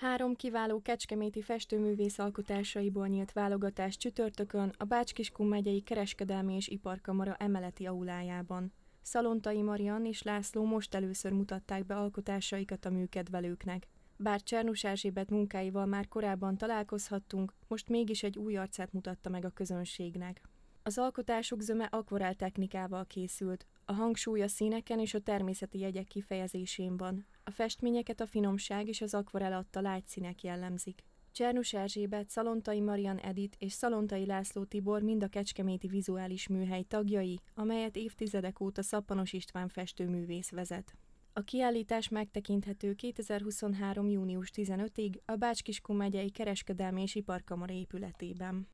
Három kiváló kecskeméti festőművész alkotásaiból nyílt válogatás csütörtökön a Bácskiskun megyei Kereskedelmi és Iparkamara emeleti aulájában. Szalontai Marian és László most először mutatták be alkotásaikat a műkedvelőknek. Bár Csernus Erzsébet munkáival már korábban találkozhattunk, most mégis egy új arcát mutatta meg a közönségnek. Az alkotások zöme akvarel technikával készült, a hangsúly a színeken és a természeti jegyek kifejezésén van. A festményeket a finomság és az akvarel adta lágy színek jellemzik. Csernus Erzsébet, Szalontai Marian Edit és Szalontai László Tibor mind a Kecskeméti Vizuális Műhely tagjai, amelyet évtizedek óta Szappanos István festőművész vezet. A kiállítás megtekinthető 2023. június 15-ig a Bácskiskun megyei Kereskedelmi és Iparkamara épületében.